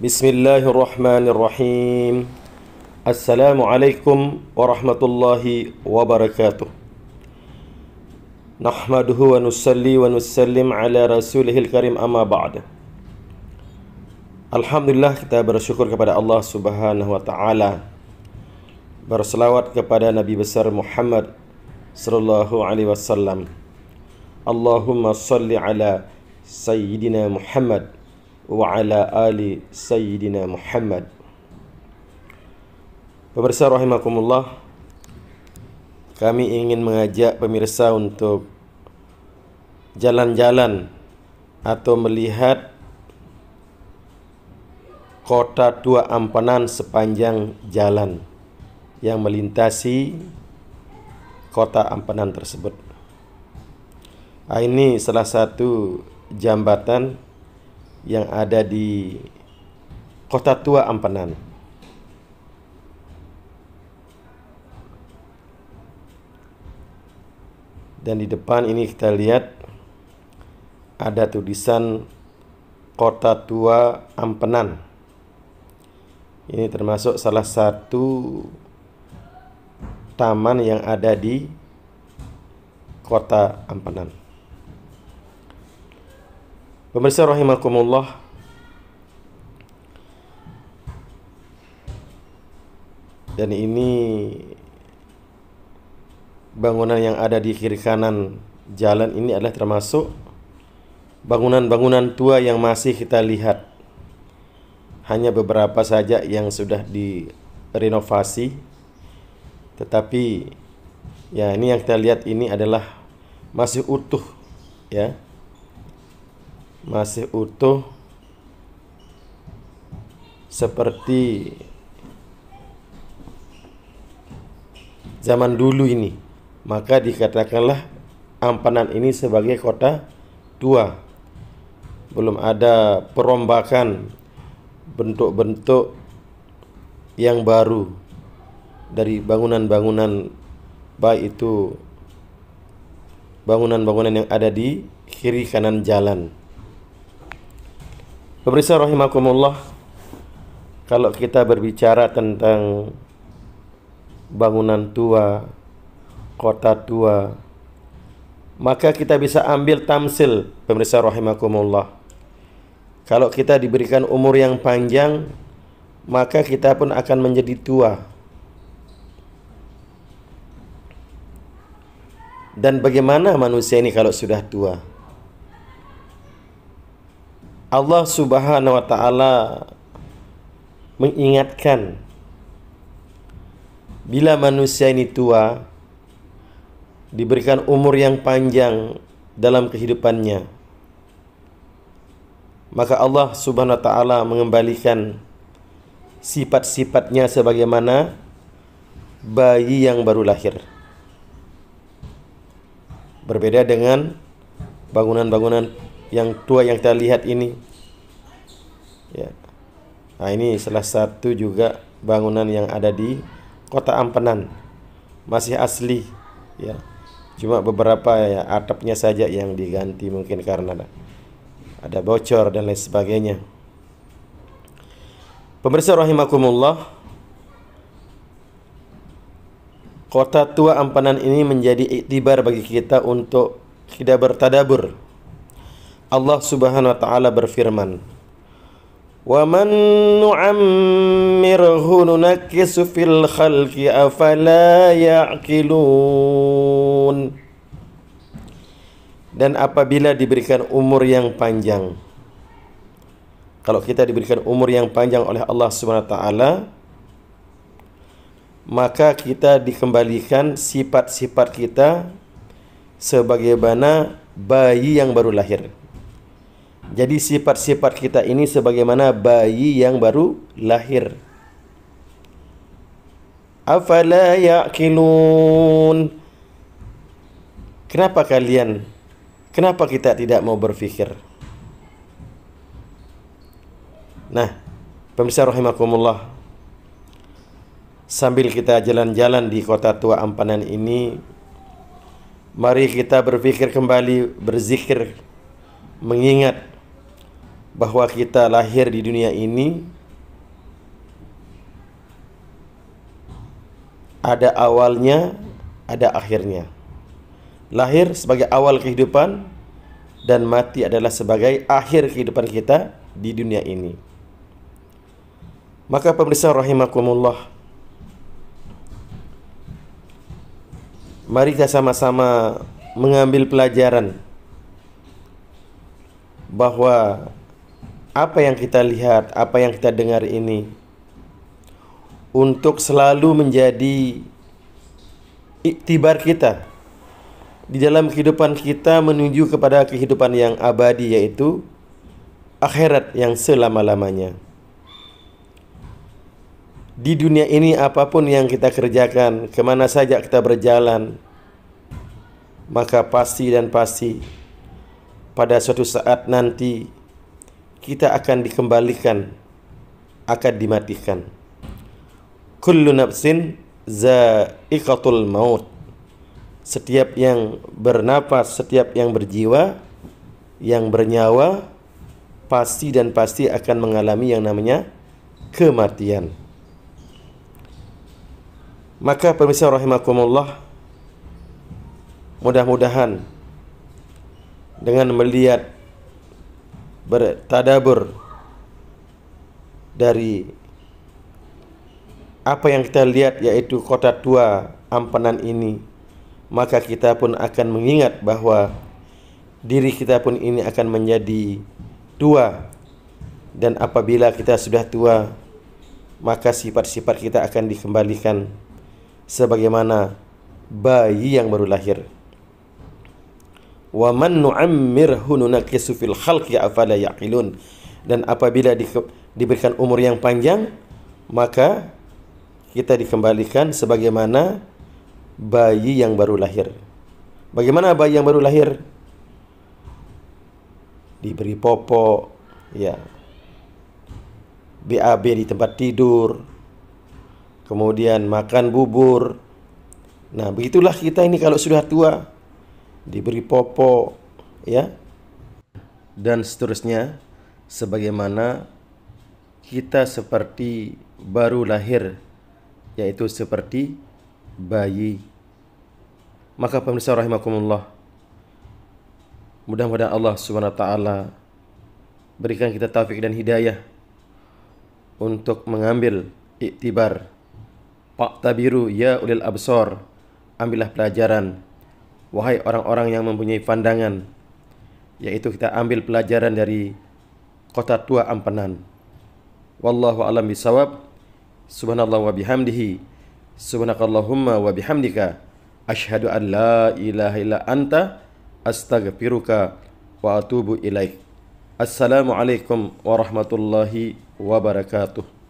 بسم الله الرحمن الرحيم السلام عليكم ورحمة الله وبركاته نحمده ونصلي ونسلم على رسوله الكريم أما بعد Alhamdulillah kita bersyukur kepada Allah Subhanahu wa taala. Berselawat kepada Nabi besar Muhammad sallallahu alaihi wasallam. Allahumma salli ala sayyidina Muhammad وعلى آل سيدنا محمد Pemirsa rahimakumullah Kami ingin mengajak pemirsa untuk Jalan-jalan Atau melihat Kota Dua Ampanan sepanjang jalan Yang melintasi Kota Ampanan tersebut ah, Ini salah satu jambatan yang ada di kota tua Ampenan. Dan di depan ini kita lihat ada tulisan kota tua Ampenan. Ini termasuk salah satu taman yang ada di kota Ampenan. Pemirsa rahimakumullah Dan ini bangunan yang ada di kiri kanan jalan ini adalah termasuk bangunan-bangunan tua yang masih kita lihat. Hanya beberapa saja yang sudah direnovasi. Tetapi ya ini yang kita lihat ini adalah masih utuh ya masih utuh seperti zaman dulu ini maka dikatakanlah Ampanan ini sebagai kota tua belum ada perombakan bentuk-bentuk yang baru dari bangunan-bangunan baik itu bangunan-bangunan yang ada di kiri kanan jalan Pemirsa rahimakumullah, kalau kita berbicara tentang bangunan tua, kota tua, maka kita bisa ambil tamsil, pemirsa rahimakumullah. Kalau kita diberikan umur yang panjang, maka kita pun akan menjadi tua. Dan bagaimana manusia ini kalau sudah tua? Allah Subhanahu wa taala mengingatkan bila manusia ini tua diberikan umur yang panjang dalam kehidupannya maka Allah Subhanahu wa taala mengembalikan sifat-sifatnya sebagaimana bayi yang baru lahir berbeda dengan bangunan-bangunan yang tua yang kita lihat ini ya nah ini salah satu juga bangunan yang ada di kota Ampenan masih asli ya cuma beberapa ya atapnya saja yang diganti mungkin karena ada bocor dan lain sebagainya pemirsa rahimakumullah Kota tua Ampenan ini menjadi iktibar bagi kita untuk tidak bertadabur Allah Subhanahu wa taala berfirman Wa man nu'ammirhu nunakkisu fil khalqi afala ya'qilun Dan apabila diberikan umur yang panjang kalau kita diberikan umur yang panjang oleh Allah Subhanahu wa taala maka kita dikembalikan sifat-sifat kita sebagaimana bayi yang baru lahir jadi sifat-sifat kita ini sebagaimana bayi yang baru lahir. Afala yaqilun. Kenapa kalian? Kenapa kita tidak mau berpikir? Nah, pemirsa rahimakumullah. Sambil kita jalan-jalan di kota tua Ampanan ini, mari kita berpikir kembali, berzikir, mengingat bahwa kita lahir di dunia ini ada awalnya, ada akhirnya. Lahir sebagai awal kehidupan dan mati adalah sebagai akhir kehidupan kita di dunia ini. Maka pemirsa rahimakumullah, Mari kita sama-sama mengambil pelajaran bahwa apa yang kita lihat, apa yang kita dengar ini untuk selalu menjadi iktibar kita di dalam kehidupan kita menuju kepada kehidupan yang abadi yaitu akhirat yang selama-lamanya. Di dunia ini apapun yang kita kerjakan, kemana saja kita berjalan, maka pasti dan pasti pada suatu saat nanti kita akan dikembalikan akan dimatikan kullu nafsin za'iqatul maut setiap yang bernapas setiap yang berjiwa yang bernyawa pasti dan pasti akan mengalami yang namanya kematian maka pemirsa rahimakumullah mudah-mudahan dengan melihat bertadabur dari apa yang kita lihat yaitu kota tua Ampenan ini maka kita pun akan mengingat bahwa diri kita pun ini akan menjadi tua dan apabila kita sudah tua maka sifat-sifat kita akan dikembalikan sebagaimana bayi yang baru lahir wa man nu'ammirhu nunaqisu fil khalqi afala yaqilun dan apabila di, diberikan umur yang panjang maka kita dikembalikan sebagaimana bayi yang baru lahir bagaimana bayi yang baru lahir diberi popok ya BAB di tempat tidur kemudian makan bubur nah begitulah kita ini kalau sudah tua diberi popok ya dan seterusnya sebagaimana kita seperti baru lahir yaitu seperti bayi maka pemirsa rahimakumullah mudah-mudahan Allah Subhanahu wa taala berikan kita taufik dan hidayah untuk mengambil iktibar Pak biru ya ulil absor ambillah pelajaran Wahai orang-orang yang mempunyai pandangan yaitu kita ambil pelajaran dari kota tua Ampenan. Wallahu a'lam bisawab. Subhanallah wa bihamdihi. Subhanakallahumma wa bihamdika asyhadu an la ilaha illa anta astaghfiruka wa atubu ilaik. Assalamualaikum warahmatullahi wabarakatuh.